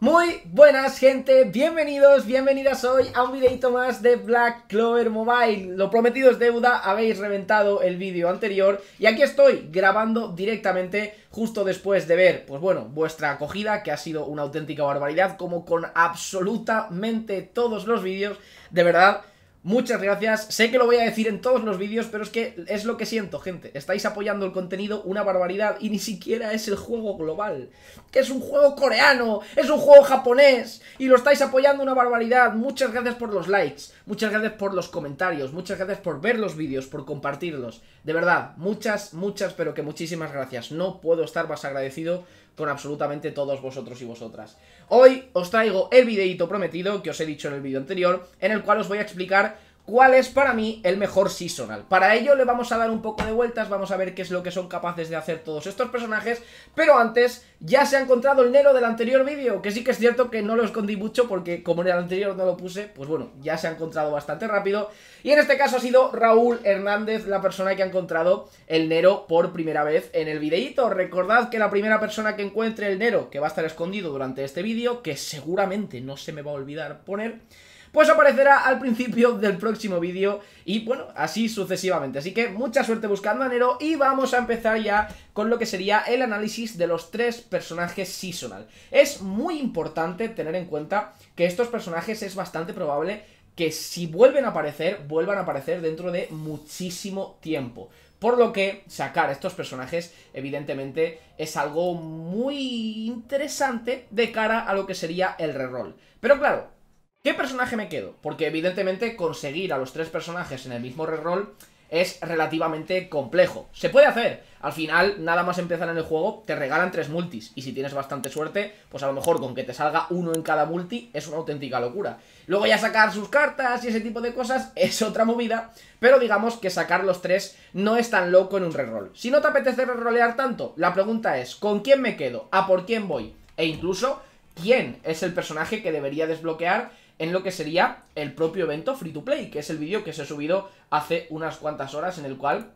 Muy buenas gente, bienvenidos, bienvenidas hoy a un videito más de Black Clover Mobile Lo prometido es deuda, habéis reventado el vídeo anterior Y aquí estoy, grabando directamente justo después de ver, pues bueno, vuestra acogida Que ha sido una auténtica barbaridad, como con absolutamente todos los vídeos De verdad, Muchas gracias, sé que lo voy a decir en todos los vídeos, pero es que es lo que siento, gente. Estáis apoyando el contenido una barbaridad y ni siquiera es el juego global. Que es un juego coreano, es un juego japonés y lo estáis apoyando una barbaridad. Muchas gracias por los likes, muchas gracias por los comentarios, muchas gracias por ver los vídeos, por compartirlos. De verdad, muchas, muchas, pero que muchísimas gracias. No puedo estar más agradecido con absolutamente todos vosotros y vosotras. Hoy os traigo el videito prometido que os he dicho en el vídeo anterior, en el cual os voy a explicar cuál es para mí el mejor seasonal. Para ello le vamos a dar un poco de vueltas, vamos a ver qué es lo que son capaces de hacer todos estos personajes, pero antes ya se ha encontrado el Nero del anterior vídeo, que sí que es cierto que no lo escondí mucho porque como en el anterior no lo puse, pues bueno, ya se ha encontrado bastante rápido. Y en este caso ha sido Raúl Hernández la persona que ha encontrado el Nero por primera vez en el videíto. Recordad que la primera persona que encuentre el Nero, que va a estar escondido durante este vídeo, que seguramente no se me va a olvidar poner pues aparecerá al principio del próximo vídeo y bueno, así sucesivamente. Así que mucha suerte buscando a y vamos a empezar ya con lo que sería el análisis de los tres personajes seasonal. Es muy importante tener en cuenta que estos personajes es bastante probable que si vuelven a aparecer, vuelvan a aparecer dentro de muchísimo tiempo. Por lo que sacar estos personajes, evidentemente, es algo muy interesante de cara a lo que sería el reroll. Pero claro, ¿Qué personaje me quedo? Porque evidentemente conseguir a los tres personajes en el mismo reroll es relativamente complejo. Se puede hacer. Al final, nada más empezar en el juego, te regalan tres multis. Y si tienes bastante suerte, pues a lo mejor con que te salga uno en cada multi es una auténtica locura. Luego ya sacar sus cartas y ese tipo de cosas es otra movida. Pero digamos que sacar los tres no es tan loco en un reroll. Si no te apetece rerolear tanto, la pregunta es, ¿con quién me quedo? ¿A por quién voy? E incluso, ¿quién es el personaje que debería desbloquear en lo que sería el propio evento Free to Play, que es el vídeo que se ha subido hace unas cuantas horas en el cual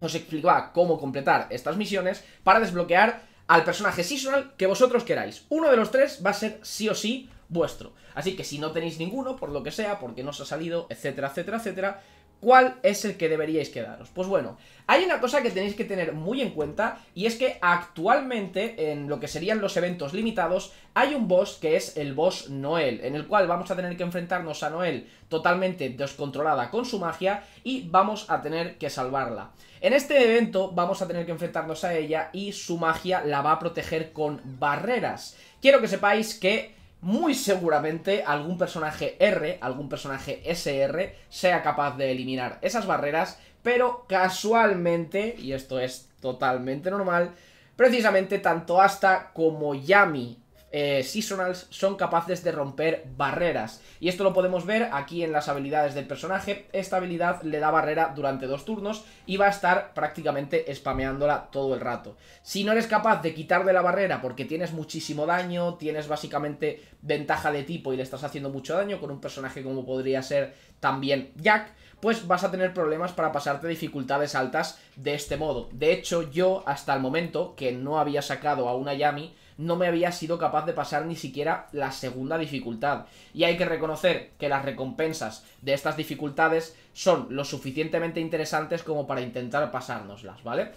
os explicaba cómo completar estas misiones para desbloquear al personaje seasonal que vosotros queráis. Uno de los tres va a ser sí o sí vuestro. Así que si no tenéis ninguno, por lo que sea, porque no os ha salido, etcétera, etcétera, etcétera, ¿Cuál es el que deberíais quedaros? Pues bueno, hay una cosa que tenéis que tener muy en cuenta y es que actualmente en lo que serían los eventos limitados hay un boss que es el boss Noel, en el cual vamos a tener que enfrentarnos a Noel totalmente descontrolada con su magia y vamos a tener que salvarla. En este evento vamos a tener que enfrentarnos a ella y su magia la va a proteger con barreras. Quiero que sepáis que muy seguramente algún personaje R, algún personaje SR, sea capaz de eliminar esas barreras, pero casualmente, y esto es totalmente normal, precisamente tanto Asta como Yami eh, seasonals son capaces de romper barreras. Y esto lo podemos ver aquí en las habilidades del personaje. Esta habilidad le da barrera durante dos turnos y va a estar prácticamente spameándola todo el rato. Si no eres capaz de quitar de la barrera porque tienes muchísimo daño, tienes básicamente ventaja de tipo y le estás haciendo mucho daño con un personaje como podría ser también Jack, pues vas a tener problemas para pasarte dificultades altas de este modo. De hecho, yo hasta el momento, que no había sacado a una Yami, no me había sido capaz de pasar ni siquiera la segunda dificultad. Y hay que reconocer que las recompensas de estas dificultades son lo suficientemente interesantes como para intentar pasárnoslas, ¿vale?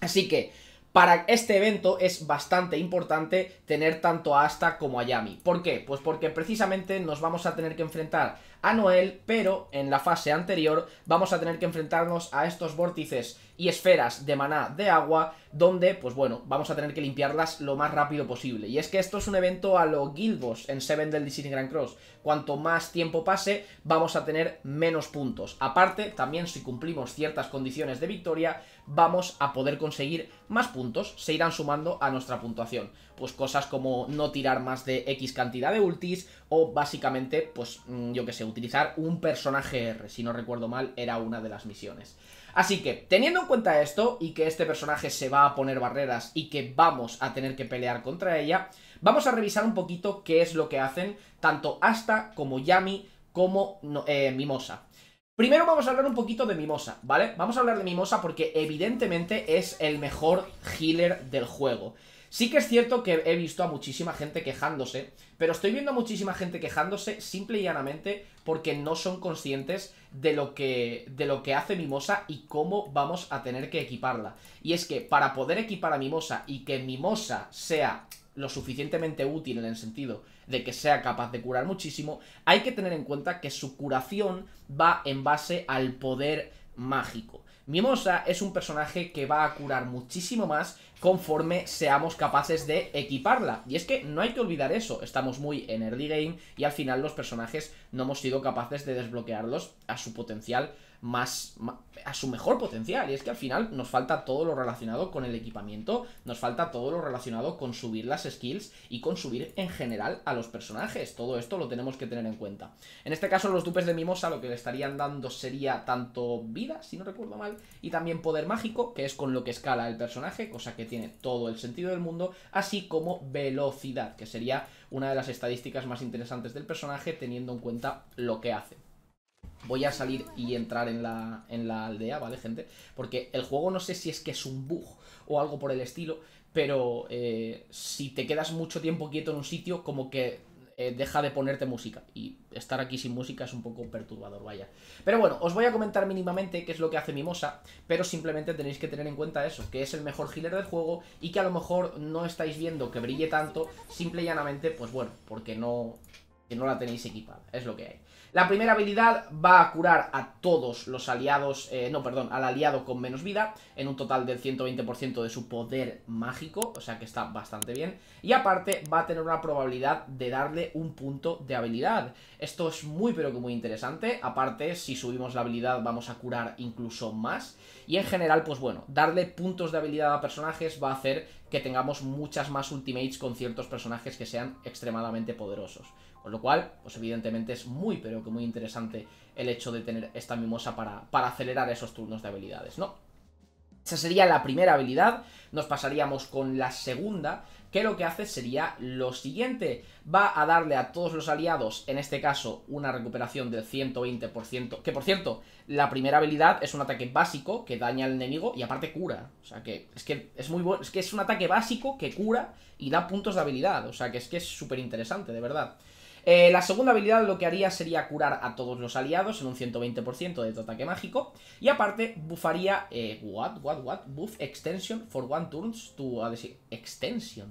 Así que... Para este evento es bastante importante tener tanto a Asta como a Yami. ¿Por qué? Pues porque precisamente nos vamos a tener que enfrentar a Noel, pero en la fase anterior vamos a tener que enfrentarnos a estos vórtices y esferas de maná de agua, donde, pues bueno, vamos a tener que limpiarlas lo más rápido posible. Y es que esto es un evento a lo Guildboss en Seven del Disney Grand Cross. Cuanto más tiempo pase, vamos a tener menos puntos. Aparte, también si cumplimos ciertas condiciones de victoria, vamos a poder conseguir más puntos, se irán sumando a nuestra puntuación. Pues cosas como no tirar más de X cantidad de ultis, o básicamente, pues mm, yo que sé, utilizar un personaje R, si no recuerdo mal, era una de las misiones. Así que, teniendo en cuenta esto, y que este personaje se va a poner barreras y que vamos a tener que pelear contra ella, vamos a revisar un poquito qué es lo que hacen tanto Asta como Yami como eh, Mimosa. Primero vamos a hablar un poquito de Mimosa, ¿vale? Vamos a hablar de Mimosa porque evidentemente es el mejor healer del juego. Sí que es cierto que he visto a muchísima gente quejándose, pero estoy viendo a muchísima gente quejándose simple y llanamente porque no son conscientes de lo que, de lo que hace Mimosa y cómo vamos a tener que equiparla. Y es que para poder equipar a Mimosa y que Mimosa sea lo suficientemente útil en el sentido de que sea capaz de curar muchísimo, hay que tener en cuenta que su curación va en base al poder mágico. Mimosa es un personaje que va a curar muchísimo más conforme seamos capaces de equiparla. Y es que no hay que olvidar eso, estamos muy en early game y al final los personajes no hemos sido capaces de desbloquearlos a su potencial más, a su mejor potencial. Y es que al final nos falta todo lo relacionado con el equipamiento, nos falta todo lo relacionado con subir las skills y con subir en general a los personajes. Todo esto lo tenemos que tener en cuenta. En este caso, los dupes de Mimosa lo que le estarían dando sería tanto vida, si no recuerdo mal, y también poder mágico, que es con lo que escala el personaje, cosa que tiene todo el sentido del mundo, así como velocidad, que sería una de las estadísticas más interesantes del personaje teniendo en cuenta lo que hace. Voy a salir y entrar en la, aldea, ¿vale, gente? Porque el juego no sé si es que es un bug o algo por el estilo, pero eh, si te quedas mucho tiempo quieto en un sitio, como que eh, deja de ponerte música. Y estar aquí sin música es un poco perturbador, vaya. Pero bueno, os voy a comentar mínimamente qué es lo que hace Mimosa, pero simplemente tenéis que tener en cuenta eso, que es el mejor healer del juego y que a lo mejor no estáis viendo que brille tanto, simple y llanamente, pues bueno, porque no, que no la tenéis equipada, es lo que hay. La primera habilidad va a curar a todos los aliados, eh, no, perdón, al aliado con menos vida, en un total del 120% de su poder mágico, o sea que está bastante bien. Y aparte va a tener una probabilidad de darle un punto de habilidad. Esto es muy pero que muy interesante, aparte si subimos la habilidad vamos a curar incluso más. Y en general, pues bueno, darle puntos de habilidad a personajes va a hacer que tengamos muchas más ultimates con ciertos personajes que sean extremadamente poderosos. Con lo cual, pues evidentemente es muy, pero que muy interesante el hecho de tener esta mimosa para, acelerar esos turnos de habilidades, ¿no? Esa sería la primera habilidad, nos pasaríamos con la segunda, que lo que hace sería lo siguiente, va a darle a todos los aliados, en este caso una recuperación del 120%, que por cierto, la primera habilidad es un ataque básico que daña al enemigo y aparte cura, o sea que es que es muy bueno, es que es un ataque básico que cura y da puntos de habilidad, o sea que es que es súper interesante, de verdad. Eh, la segunda habilidad lo que haría sería curar a todos los aliados en un 120% de tu ataque mágico. Y aparte, bufaría... Eh, what, what, what? Buff extension for one turns to... decir, extension.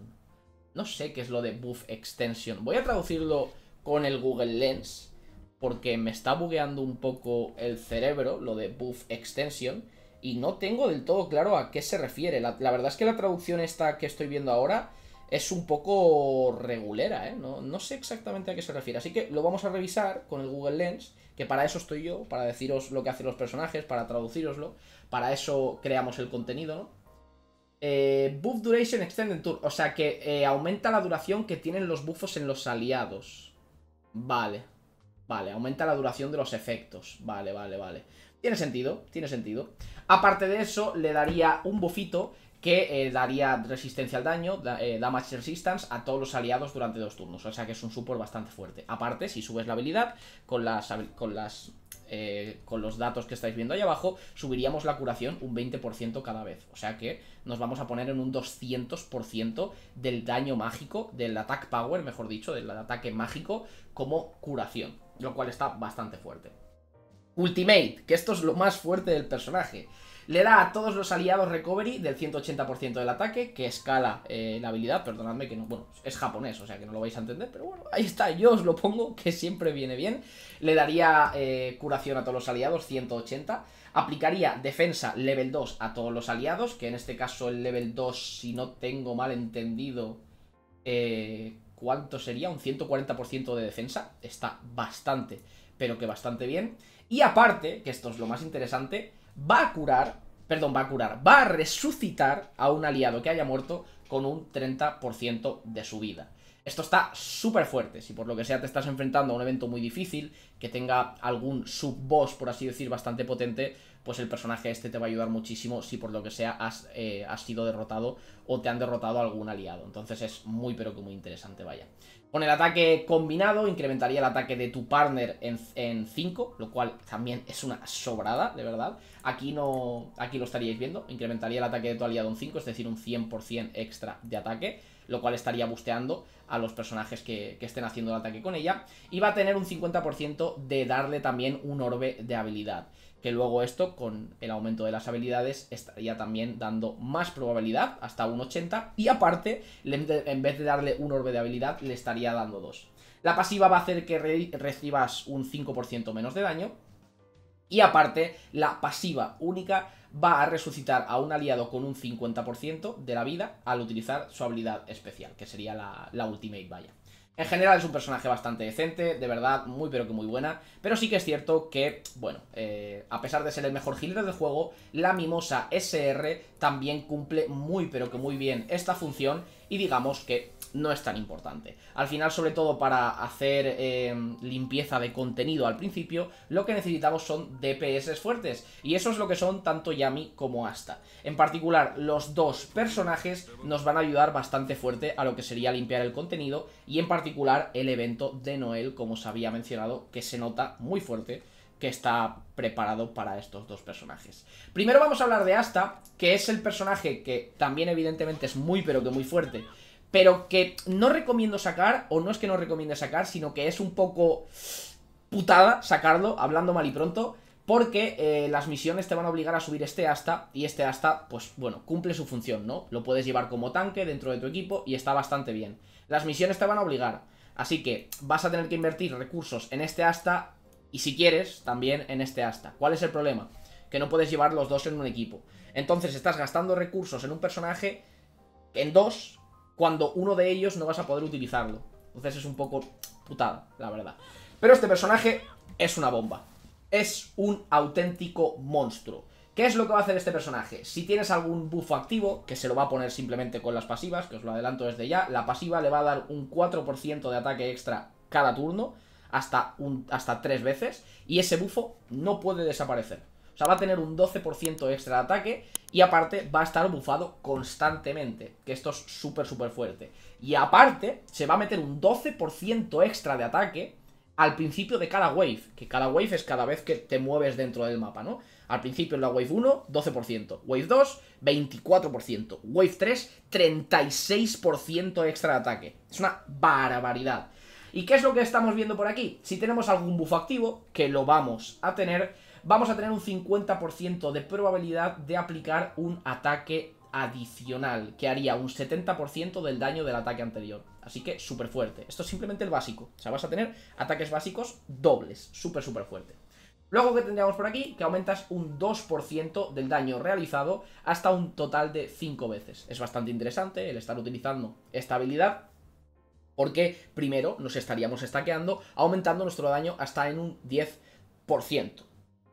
No sé qué es lo de buff extension. Voy a traducirlo con el Google Lens. Porque me está bugueando un poco el cerebro, lo de buff extension. Y no tengo del todo claro a qué se refiere. La, la verdad es que la traducción esta que estoy viendo ahora es un poco regulera, ¿eh? No, sé exactamente a qué se refiere. Así que lo vamos a revisar con el Google Lens, que para eso estoy yo, para deciros lo que hacen los personajes, para traduciroslo. Para eso creamos el contenido, ¿no? Eh, buff Duration Extended Tour, o sea que eh, aumenta la duración que tienen los buffos en los aliados. Vale, vale, aumenta la duración de los efectos. Vale, vale, vale. Tiene sentido, tiene sentido. Aparte de eso, le daría un buffito que eh, daría resistencia al daño, da, eh, damage resistance a todos los aliados durante dos turnos. O sea que es un support bastante fuerte. Aparte, si subes la habilidad, con las, con las eh, con los datos que estáis viendo ahí abajo, subiríamos la curación un 20% cada vez. O sea que nos vamos a poner en un 200% del daño mágico, del attack power, mejor dicho, del ataque mágico como curación, lo cual está bastante fuerte. Ultimate, que esto es lo más fuerte del personaje. Le da a todos los aliados recovery del 180% del ataque, que escala eh, la habilidad, perdonadme que no, bueno, es japonés, o sea que no lo vais a entender, pero bueno, ahí está, yo os lo pongo, que siempre viene bien. Le daría eh, curación a todos los aliados, 180. Aplicaría defensa level 2 a todos los aliados, que en este caso el level 2, si no tengo mal entendido, eh, ¿cuánto sería? Un 140% de defensa. Está bastante, pero que bastante bien. Y aparte, que esto es lo más interesante, va a curar, perdón, va a curar, va a resucitar a un aliado que haya muerto con un 30% de su vida. Esto está súper fuerte. Si por lo que sea te estás enfrentando a un evento muy difícil, que tenga algún sub-boss, por así decir, bastante potente, pues el personaje este te va a ayudar muchísimo si por lo que sea has, eh, sido derrotado o te han derrotado algún aliado. Entonces es muy pero que muy interesante, vaya. Con el ataque combinado incrementaría el ataque de tu partner en 5, lo cual también es una sobrada, de verdad. Aquí no aquí lo estaríais viendo, incrementaría el ataque de tu aliado en 5, es decir, un 100% extra de ataque lo cual estaría busteando a los personajes que, estén haciendo el ataque con ella. Y va a tener un 50% de darle también un orbe de habilidad que luego esto con el aumento de las habilidades estaría también dando más probabilidad, hasta un 80, y aparte, en vez de darle un orbe de habilidad, le estaría dando dos. La pasiva va a hacer que recibas un 5% menos de daño, y aparte, la pasiva única va a resucitar a un aliado con un 50% de la vida al utilizar su habilidad especial, que sería la, Ultimate, vaya. En general es un personaje bastante decente, de verdad, muy pero que muy buena. Pero sí que es cierto que, bueno, eh, a pesar de ser el mejor gilero de juego, la mimosa SR también cumple muy pero que muy bien esta función. Y digamos que no es tan importante. Al final, sobre todo para hacer eh, limpieza de contenido al principio, lo que necesitamos son DPS fuertes, y eso es lo que son tanto Yami como Asta. En particular, los dos personajes nos van a ayudar bastante fuerte a lo que sería limpiar el contenido, y en particular el evento de Noel, como os había mencionado, que se nota muy fuerte que está preparado para estos dos personajes. Primero vamos a hablar de Asta, que es el personaje que también evidentemente es muy pero que muy fuerte, pero que no recomiendo sacar, o no es que no recomiende sacar, sino que es un poco putada sacarlo, hablando mal y pronto, porque eh, las misiones te van a obligar a subir este asta, y este asta, pues bueno, cumple su función, ¿no? Lo puedes llevar como tanque dentro de tu equipo y está bastante bien. Las misiones te van a obligar, así que vas a tener que invertir recursos en este asta y si quieres, también en este asta. ¿Cuál es el problema? Que no puedes llevar los dos en un equipo. Entonces estás gastando recursos en un personaje, en dos, cuando uno de ellos no vas a poder utilizarlo. Entonces es un poco putada, la verdad. Pero este personaje es una bomba. Es un auténtico monstruo. ¿Qué es lo que va a hacer este personaje? Si tienes algún bufo activo, que se lo va a poner simplemente con las pasivas, que os lo adelanto desde ya, la pasiva le va a dar un 4% de ataque extra cada turno, hasta, un, hasta tres veces, y ese bufo no puede desaparecer. O sea, va a tener un 12% extra de ataque y aparte va a estar bufado constantemente, que esto es súper, súper fuerte. Y aparte, se va a meter un 12% extra de ataque al principio de cada wave, que cada wave es cada vez que te mueves dentro del mapa, ¿no? Al principio en la wave 1, 12%, wave 2, 24%, wave 3, 36% extra de ataque. Es una barbaridad. ¿Y qué es lo que estamos viendo por aquí? Si tenemos algún bufo activo, que lo vamos a tener vamos a tener un 50% de probabilidad de aplicar un ataque adicional, que haría un 70% del daño del ataque anterior. Así que súper fuerte. Esto es simplemente el básico. O sea, vas a tener ataques básicos dobles. Súper, súper fuerte. Luego que tendríamos por aquí, que aumentas un 2% del daño realizado hasta un total de 5 veces. Es bastante interesante el estar utilizando esta habilidad. Porque primero nos estaríamos estaqueando, aumentando nuestro daño hasta en un 10%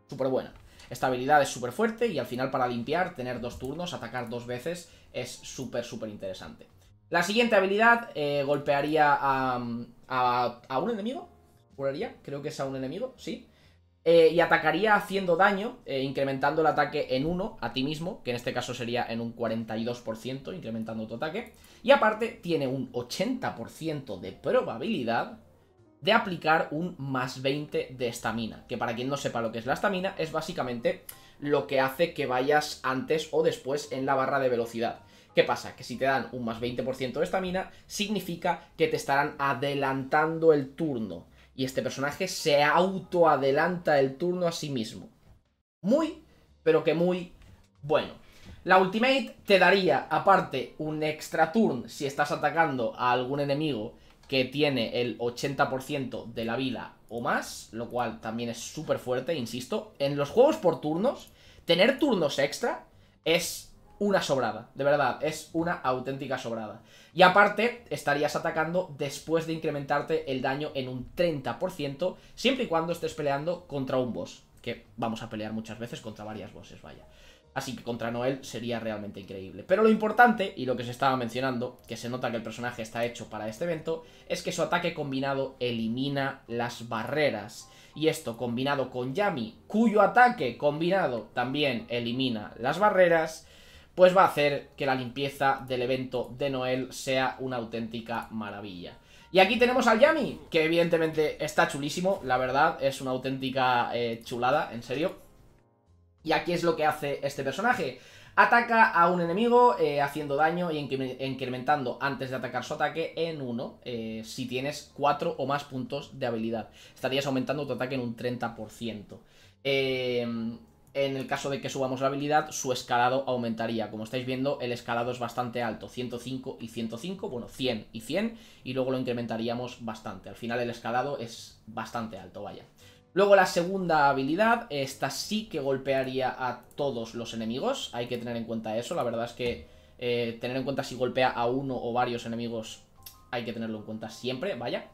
súper buena. Esta habilidad es súper fuerte y al final para limpiar, tener dos turnos, atacar dos veces, es súper, súper interesante. La siguiente habilidad eh, golpearía a, a, un enemigo, golpearía creo que es a un enemigo, sí. Eh, y atacaría haciendo daño, eh, incrementando el ataque en uno a ti mismo, que en este caso sería en un 42%, incrementando tu ataque. Y aparte tiene un 80% de probabilidad de aplicar un más 20 de estamina, que para quien no sepa lo que es la estamina, es básicamente lo que hace que vayas antes o después en la barra de velocidad. ¿Qué pasa? Que si te dan un más 20% de estamina, significa que te estarán adelantando el turno. Y este personaje se auto adelanta el turno a sí mismo. Muy, pero que muy bueno. La ultimate te daría, aparte, un extra turn si estás atacando a algún enemigo que tiene el 80% de la vida o más, lo cual también es súper fuerte, insisto. En los juegos por turnos, tener turnos extra es una sobrada, de verdad, es una auténtica sobrada. Y aparte, estarías atacando después de incrementarte el daño en un 30%, siempre y cuando estés peleando contra un boss, que vamos a pelear muchas veces contra varias bosses, vaya. Así que contra Noel sería realmente increíble. Pero lo importante, y lo que se estaba mencionando, que se nota que el personaje está hecho para este evento, es que su ataque combinado elimina las barreras. Y esto combinado con Yami, cuyo ataque combinado también elimina las barreras, pues va a hacer que la limpieza del evento de Noel sea una auténtica maravilla. Y aquí tenemos al Yami, que evidentemente está chulísimo, la verdad, es una auténtica eh, chulada, en serio. Y aquí es lo que hace este personaje. Ataca a un enemigo eh, haciendo daño y incrementando antes de atacar su ataque en 1 eh, si tienes 4 o más puntos de habilidad. Estarías aumentando tu ataque en un 30%. Em, en el caso de que subamos la habilidad, su escalado aumentaría. Como estáis viendo, el escalado es bastante alto, 105 y 105, bueno, 100 y 100, y luego lo incrementaríamos bastante. Al final el escalado es bastante alto, vaya. Luego la segunda habilidad, esta sí que golpearía a todos los enemigos, hay que tener en cuenta eso, la verdad es que eh, tener en cuenta si golpea a uno o varios enemigos hay que tenerlo en cuenta siempre, vaya.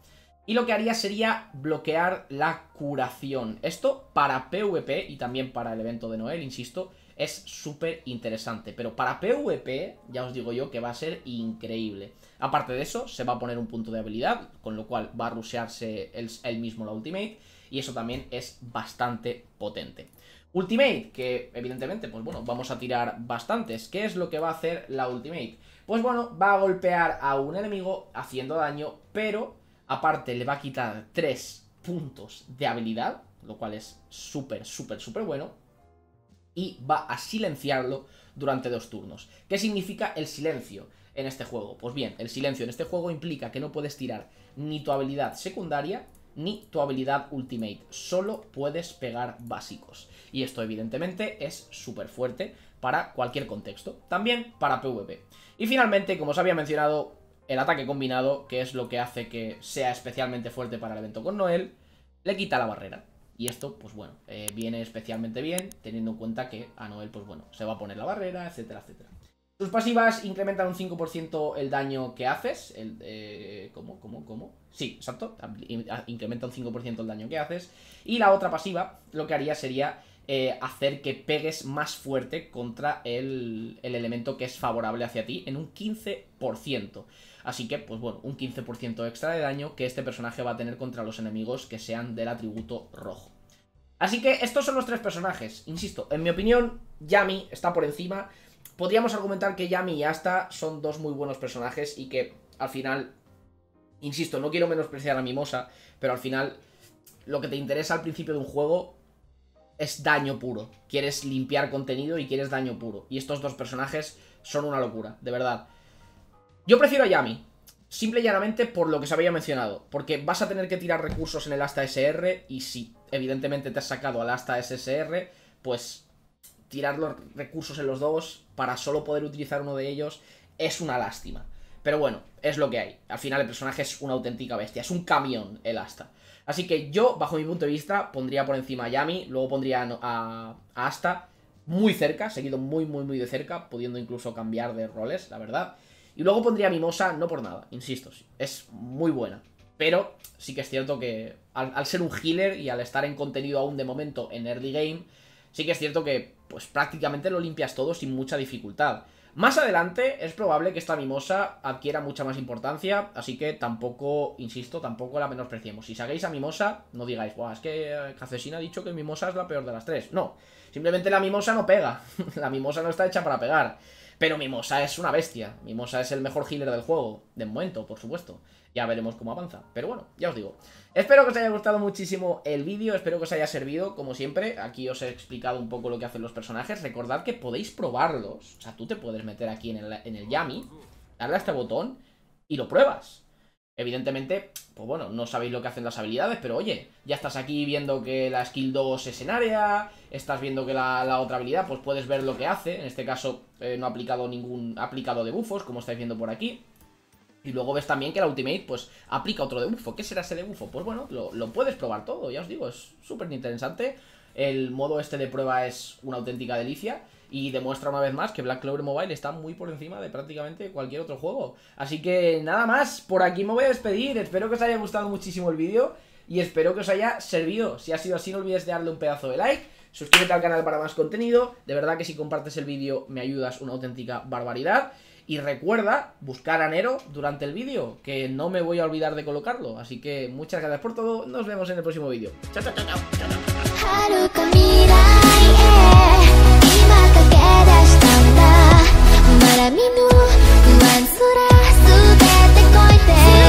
Y lo que haría sería bloquear la curación. Esto para PvP y también para el evento de Noel, insisto, es súper interesante. Pero para PvP, ya os digo yo que va a ser increíble. Aparte de eso, se va a poner un punto de habilidad, con lo cual va a rusearse él mismo la ultimate y eso también es bastante potente. Ultimate, que evidentemente, pues bueno, vamos a tirar bastantes. ¿Qué es lo que va a hacer la Ultimate? Pues bueno, va a golpear a un enemigo haciendo daño, pero aparte le va a quitar 3 puntos de habilidad, lo cual es súper, súper, súper bueno. Y va a silenciarlo durante dos turnos. ¿Qué significa el silencio en este juego? Pues bien, el silencio en este juego implica que no puedes tirar ni tu habilidad secundaria, ni tu habilidad Ultimate. Solo puedes pegar básicos. Y esto evidentemente es súper fuerte para cualquier contexto. También para PvP. Y finalmente, como os había mencionado, el ataque combinado, que es lo que hace que sea especialmente fuerte para el evento con Noel, le quita la barrera. Y esto, pues bueno, eh, viene especialmente bien, teniendo en cuenta que a Noel, pues bueno, se va a poner la barrera, etcétera, etcétera. Tus pasivas incrementan un 5% el daño que haces. El, eh, ¿Cómo? ¿Cómo? ¿Cómo? Sí, exacto. Ah, incrementa un 5% el daño que haces. Y la otra pasiva lo que haría sería eh, hacer que pegues más fuerte contra el, el, elemento que es favorable hacia ti en un 15%. Así que, pues bueno, un 15% extra de daño que este personaje va a tener contra los enemigos que sean del atributo rojo. Así que estos son los tres personajes. Insisto, en mi opinión, Yami está por encima podríamos argumentar que Yami y Asta son dos muy buenos personajes y que al final, insisto, no quiero menospreciar a Mimosa, pero al final lo que te interesa al principio de un juego es daño puro. Quieres limpiar contenido y quieres daño puro. Y estos dos personajes son una locura, de verdad. Yo prefiero a Yami, simple y llanamente por lo que se había mencionado, porque vas a tener que tirar recursos en el Asta SR y si evidentemente te has sacado al Asta SSR, pues tirar los recursos en los dos para solo poder utilizar uno de ellos es una lástima. Pero bueno, es lo que hay. Al final el personaje es una auténtica bestia, es un camión el asta. Así que yo, bajo mi punto de vista, pondría por encima a Yami, luego pondría a, Asta muy cerca, seguido muy, muy, muy de cerca, pudiendo incluso cambiar de roles, la verdad. Y luego pondría a Mimosa, no por nada, insisto, es muy buena. Pero sí que es cierto que al, al ser un healer y al estar en contenido aún de momento en early game, sí que es cierto que pues prácticamente lo limpias todo sin mucha dificultad. Más adelante es probable que esta mimosa adquiera mucha más importancia, así que tampoco, insisto, tampoco la menospreciemos. Si saquéis a mimosa, no digáis, Buah, es que Cacesina eh, ha dicho que mimosa es la peor de las tres. No, simplemente la mimosa no pega, la mimosa no está hecha para pegar. Pero Mimosa es una bestia. Mimosa es el mejor healer del juego, de momento, por supuesto. Ya veremos cómo avanza. Pero bueno, ya os digo. Espero que os haya gustado muchísimo el vídeo, espero que os haya servido, como siempre. Aquí os he explicado un poco lo que hacen los personajes. Recordad que podéis probarlos. O sea, tú te puedes meter aquí en el, Yami, darle a este botón y lo pruebas. Evidentemente, pues bueno, no sabéis lo que hacen las habilidades, pero oye, ya estás aquí viendo que la skill 2 es en área, estás viendo que la, otra habilidad, pues puedes ver lo que hace. En este caso, eh, no ha aplicado ningún aplicado de bufos, como estáis viendo por aquí. Y luego ves también que la Ultimate, pues, aplica otro debufo. ¿Qué será ese debufo? Pues bueno, lo puedes probar todo, ya os digo, es súper interesante. El modo este de prueba es una auténtica delicia y demuestra una vez más que Black Clover Mobile está muy por encima de prácticamente cualquier otro juego. Así que nada más, por aquí me voy a despedir, espero que os haya gustado muchísimo el vídeo y espero que os haya servido. Si ha sido así no olvides de darle un pedazo de like, suscríbete al canal para más contenido, de verdad que si compartes el vídeo me ayudas una auténtica barbaridad. Y recuerda buscar a Nero durante el vídeo, que no me voy a olvidar de colocarlo. Así que muchas gracias por todo, nos vemos en el próximo vídeo. chao. chao, chao. 絡みの不安すら全て超えて